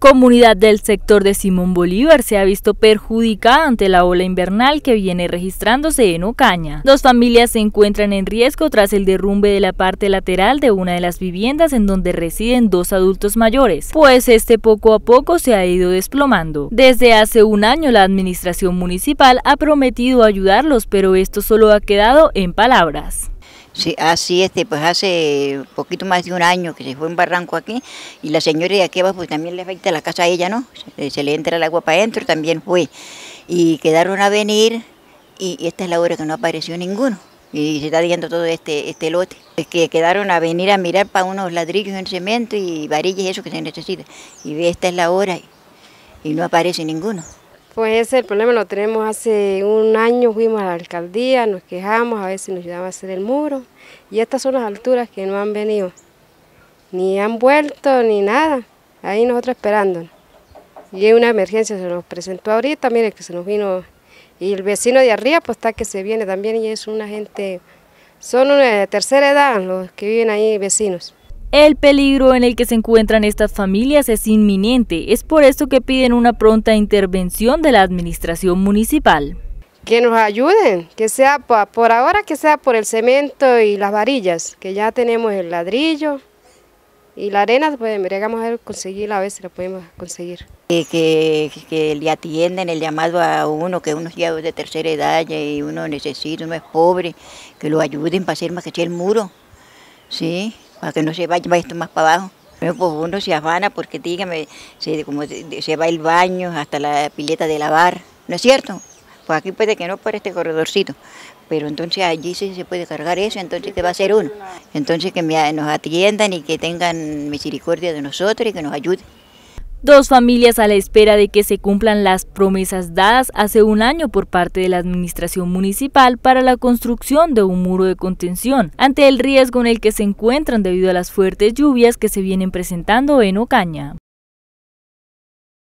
comunidad del sector de Simón Bolívar se ha visto perjudicada ante la ola invernal que viene registrándose en Ocaña. Dos familias se encuentran en riesgo tras el derrumbe de la parte lateral de una de las viviendas en donde residen dos adultos mayores, pues este poco a poco se ha ido desplomando. Desde hace un año la administración municipal ha prometido ayudarlos, pero esto solo ha quedado en palabras. Sí, así este, pues hace poquito más de un año que se fue un barranco aquí y la señora de aquí abajo pues también le afecta la casa a ella, ¿no? Se, eh, le entra el agua para adentro, también fue. Y quedaron a venir y, esta es la hora que no apareció ninguno. Y se está viendo todo este, este lote. Es que quedaron a venir a mirar para unos ladrillos en cemento y varillas, y eso que se necesita. Y esta es la hora y no aparece ninguno. Pues ese el problema lo tenemos hace un año, fuimos a la alcaldía, nos quejamos a ver si nos ayudaban a hacer el muro. Y estas son las alturas que no han venido, ni han vuelto, ni nada. Ahí nosotros esperando. Y es una emergencia, se nos presentó ahorita, mire que se nos vino. Y el vecino de arriba, pues está que se viene también y es una gente, son una de tercera edad los que viven ahí vecinos. El peligro en el que se encuentran estas familias es inminente, es por eso que piden una pronta intervención de la administración municipal. Que nos ayuden, que sea por ahora, que sea por el cemento y las varillas, que ya tenemos el ladrillo y la arena, pues deberíamos conseguirla, a ver si la podemos conseguir. Que, que, le atiendan el llamado a uno, que uno ya es de tercera edad y uno necesita, uno es pobre, que lo ayuden para hacer más que el muro, ¿sí? para que no se vaya esto más para abajo. pues uno se afana porque dígame, se, va el baño hasta la pileta de lavar, ¿no es cierto? Pues aquí puede que no por este corredorcito, pero entonces allí sí se puede cargar eso, entonces ¿qué va a ser uno? Entonces que nos atiendan y que tengan misericordia de nosotros y que nos ayuden. Dos familias a la espera de que se cumplan las promesas dadas hace un año por parte de la administración municipal para la construcción de un muro de contención ante el riesgo en el que se encuentran debido a las fuertes lluvias que se vienen presentando en Ocaña.